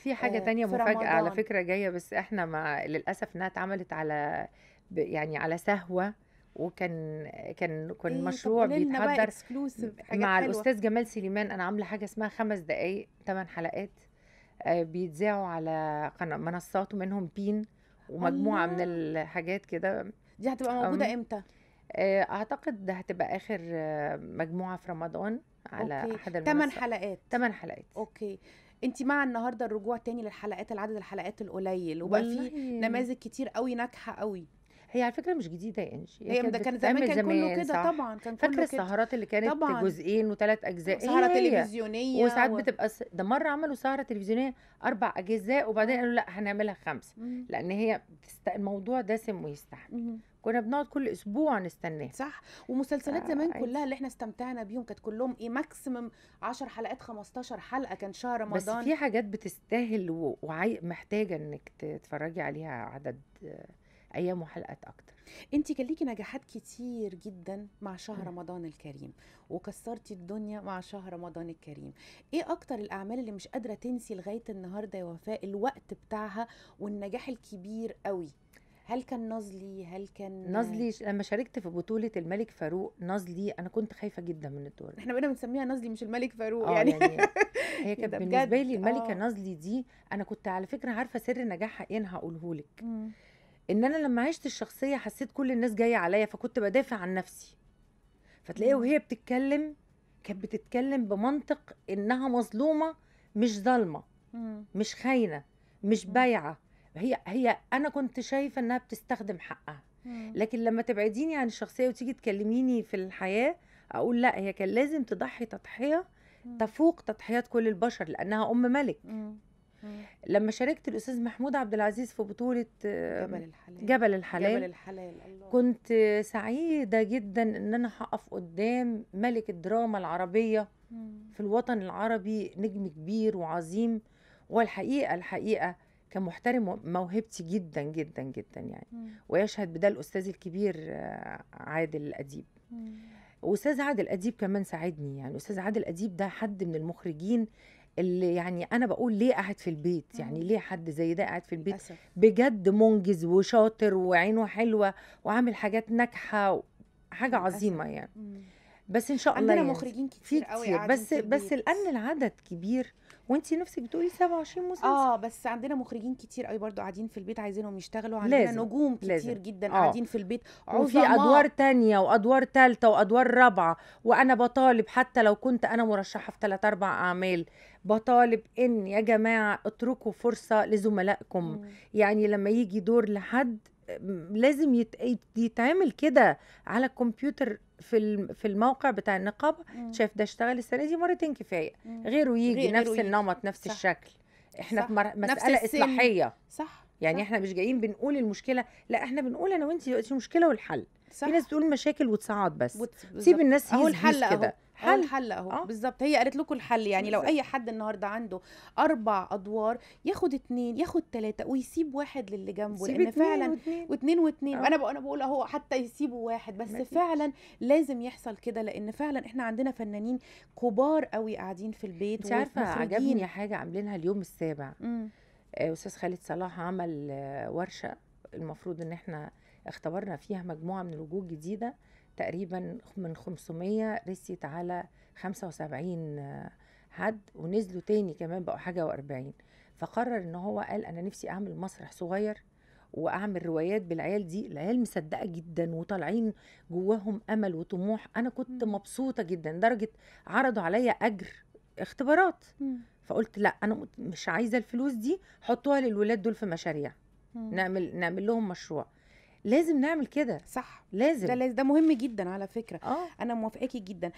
في حاجة آه، تانية في مفاجأة على فكرة جاية بس احنا مع للأسف انها اتعملت على ب- يعني على سهوة وكان كان كان ايه مشروع بيتحضر مع حلوة الأستاذ جمال سليمان أنا عاملة حاجة اسمها خمس دقايق تمن حلقات بيتذاعوا على منصات ومنهم بين ومجموعة من الحاجات كده دي هتبقى موجودة أم، امتى أعتقد ده هتبقى آخر مجموعة في رمضان على اوكي أحد تمن ثمان حلقات تمن حلقات اوكي انت مع النهارده الرجوع تاني للحلقات العدد الحلقات القليل وبقى في نماذج كتير قوي ناجحه قوي هي على فكره مش جديده يا انجي هي ده كان زمان كان كله كده طبعا كان كله فاكره السهرات اللي كانت طبعا. جزئين وثلاث اجزاء سهره تلفزيونيه وساعات و... بتبقى س... ده مره عملوا سهره تلفزيونيه اربع اجزاء وبعدين قالوا لا هنعملها خمسه مم. لان هي تست... الموضوع دسم ويستحمل كنا بنقعد كل اسبوع نستناه صح ومسلسلات آه، زمان آه. كلها اللي احنا استمتعنا بيهم كانت كلهم ايه ماكسيمم 10 حلقات 15 حلقه كان شهر رمضان بس في حاجات بتستاهل ومحتاجه وعي... انك تتفرجي عليها عدد ايام وحلقات اكتر انت كان ليكي نجاحات كتير جدا مع شهر رمضان الكريم وكسرتي الدنيا مع شهر رمضان الكريم ايه اكتر الاعمال اللي مش قادره تنسي لغايه النهارده يا وفاء الوقت بتاعها والنجاح الكبير قوي هل كان نازلي هل كان نازلي لما شاركت في بطولة الملك فاروق نازلي أنا كنت خايفة جدا من الدور احنا بقينا بنسميها نازلي مش الملك فاروق آه، يعني, يعني هي كانت بالنسبة لي الملكة آه. نازلي دي أنا كنت على فكرة عارفة سر نجاحها إيه أنا هقوله لك ان انا لما عشت الشخصيه حسيت كل الناس جايه عليا فكنت بدافع عن نفسي فتلاقيها وهي بتتكلم كانت بتتكلم بمنطق انها مظلومه مش ظالمه مش خاينه مش بايعه هي هي انا كنت شايفه انها بتستخدم حقها لكن لما تبعديني عن الشخصيه وتيجي تكلميني في الحياه اقول لا هي كان لازم تضحي تضحيه تفوق تضحيات كل البشر لانها ام ملك لما شاركت الاستاذ محمود عبد العزيز في بطوله آه، جبل الحلال جبل الحلال, جبل الحلال. الله. كنت سعيده جدا ان انا هقف قدام ملك الدراما العربيه في الوطن العربي نجم كبير وعظيم والحقيقه الحقيقه كان محترم موهبتي جدا جدا جدا يعني ويشهد بده الاستاذ الكبير آه، عادل الاديب واستاذ عادل اديب كمان ساعدني يعني استاذ عادل اديب ده حد من المخرجين اللي يعني انا بقول ليه قاعد في البيت يعني ليه حد زي ده قاعد في البيت أسف. بجد منجز وشاطر وعينه حلوه وعامل حاجات ناجحه حاجه عظيمه أسف. يعني بس ان شاء الله عندنا يعني مخرجين كتير, كتير قوي بس بس لان العدد كبير وانت نفسك بتقولي 27 مسلسل اه بس عندنا مخرجين كتير قوي برضو قاعدين في البيت عايزينهم يشتغلوا عندنا لازم. نجوم كتير لازم. جدا آه. قاعدين في البيت وفي ادوار تانية وادوار تالتة وادوار رابعة وانا بطالب حتى لو كنت انا مرشحة في ثلاث اربع اعمال بطالب ان يا جماعة اتركوا فرصة لزملائكم يعني لما يجي دور لحد لازم يتعمل كده على الكمبيوتر في في الموقع بتاع النقابه شايف ده اشتغل السنه دي مرتين كفايه غيره يجي غير نفس غير النمط نفس صح. الشكل احنا صح. في مساله اصلاحيه صح يعني صح. احنا مش جايين بنقول المشكله لا احنا بنقول انا وانت دلوقتي المشكله والحل صح. في ناس تقول مشاكل وتصعد بس سيب الناس هي الحل اهو حل حل اهو آه. بالظبط هي قالت لكم الحل يعني بالزبط. لو اي حد النهارده عنده اربع ادوار ياخد اثنين ياخد ثلاثه ويسيب واحد للي جنبه لان اتنين فعلا واثنين واثنين آه. انا بقى انا بقول اهو حتى يسيبوا واحد بس مفيش. فعلا لازم يحصل كده لان فعلا احنا عندنا فنانين كبار قوي قاعدين في البيت انت عارفه عجبني حاجه عاملينها اليوم السابع مم. آه، استاذ خالد صلاح عمل آه، ورشه المفروض ان احنا اختبرنا فيها مجموعه من الوجوه الجديده تقريبا من 500 رسيت على 75 آه، حد ونزلوا تاني كمان بقوا حاجه و40 فقرر ان هو قال انا نفسي اعمل مسرح صغير واعمل روايات بالعيال دي العيال مصدقه جدا وطالعين جواهم امل وطموح انا كنت مبسوطه جدا درجه عرضوا عليا اجر اختبارات فقلت لا انا مش عايزه الفلوس دي حطوها للولاد دول في مشاريع مم. نعمل نعمل لهم مشروع لازم نعمل كده صح لازم ده, ده مهم جدا على فكره آه. انا موافقاكي جدا